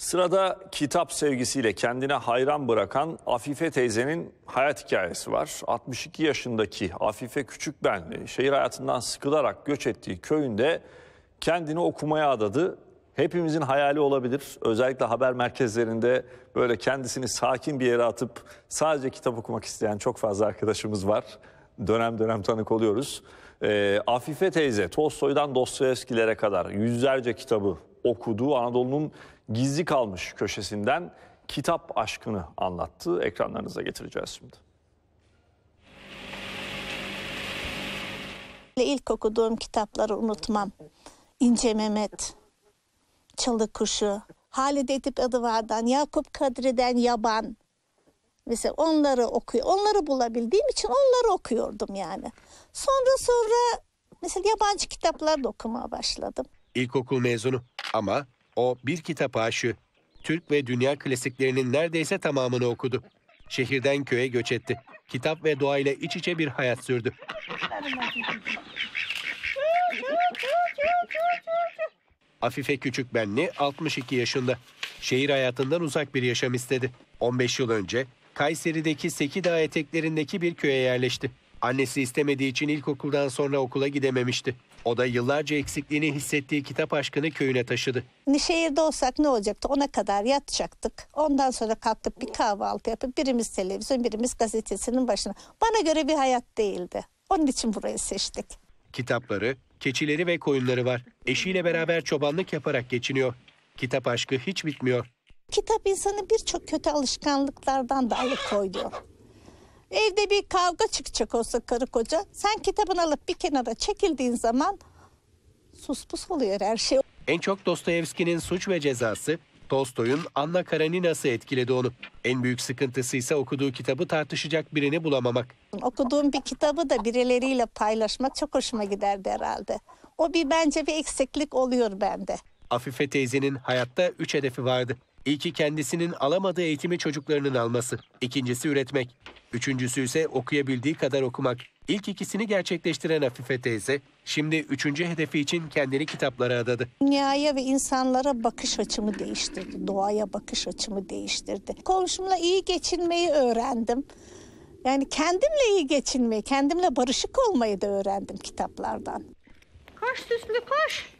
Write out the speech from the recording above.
Sırada kitap sevgisiyle kendine hayran bırakan Afife teyzenin hayat hikayesi var. 62 yaşındaki Afife küçük benli şehir hayatından sıkılarak göç ettiği köyünde kendini okumaya adadı. Hepimizin hayali olabilir. Özellikle haber merkezlerinde böyle kendisini sakin bir yere atıp sadece kitap okumak isteyen çok fazla arkadaşımız var. Dönem dönem tanık oluyoruz. E, Afife teyze Tolstoy'dan Dostoyevskilere kadar yüzlerce kitabı okuduğu Anadolu'nun gizli kalmış köşesinden kitap aşkını anlattı. Ekranlarınıza getireceğiz şimdi. İlk okuduğum kitapları unutmam. İnce Mehmet, Çalı Kuşu, Halid Edip Adıvar'dan, Yakup Kadri'den Yaban. Mesela onları okuyor. Onları bulabildiğim için onları okuyordum yani. Sonra sonra mesela yabancı kitaplar da okumaya başladım ilkokul mezunu ama o bir kitap aşığı. Türk ve dünya klasiklerinin neredeyse tamamını okudu. Şehirden köye göç etti. Kitap ve doğayla iç içe bir hayat sürdü. Afife küçük benli 62 yaşında. Şehir hayatından uzak bir yaşam istedi. 15 yıl önce Kayseri'deki Seki Dağ eteklerindeki bir köye yerleşti. Annesi istemediği için ilkokuldan sonra okula gidememişti. O da yıllarca eksikliğini hissettiği kitap aşkını köyüne taşıdı. Hani şehirde olsak ne olacaktı? Ona kadar yatacaktık. Ondan sonra kalkıp bir kahvaltı yapıp birimiz televizyon, birimiz gazetesinin başına. Bana göre bir hayat değildi. Onun için burayı seçtik. Kitapları, keçileri ve koyunları var. Eşiyle beraber çobanlık yaparak geçiniyor. Kitap aşkı hiç bitmiyor. Kitap insanı birçok kötü alışkanlıklardan da alıkoyuyor. Evde bir kavga çıkacak olsa karı koca sen kitabını alıp bir kenara çekildiğin zaman sus pus oluyor her şey. En çok Dostoyevski'nin Suç ve Cezası, Tolstoy'un Anna Karenina'sı etkiledi onu. En büyük sıkıntısı ise okuduğu kitabı tartışacak birini bulamamak. Okuduğum bir kitabı da birileriyle paylaşmak çok hoşuma giderdi herhalde. O bir bence bir eksiklik oluyor bende. Afife teyzenin hayatta üç hedefi vardı. İlki kendisinin alamadığı eğitimi çocuklarının alması. İkincisi üretmek. Üçüncüsü ise okuyabildiği kadar okumak. İlk ikisini gerçekleştiren Afife teyze, şimdi üçüncü hedefi için kendini kitaplara adadı. Dünyaya ve insanlara bakış açımı değiştirdi, doğaya bakış açımı değiştirdi. Komşumla iyi geçinmeyi öğrendim. Yani kendimle iyi geçinmeyi, kendimle barışık olmayı da öğrendim kitaplardan. Koş Süslü koş.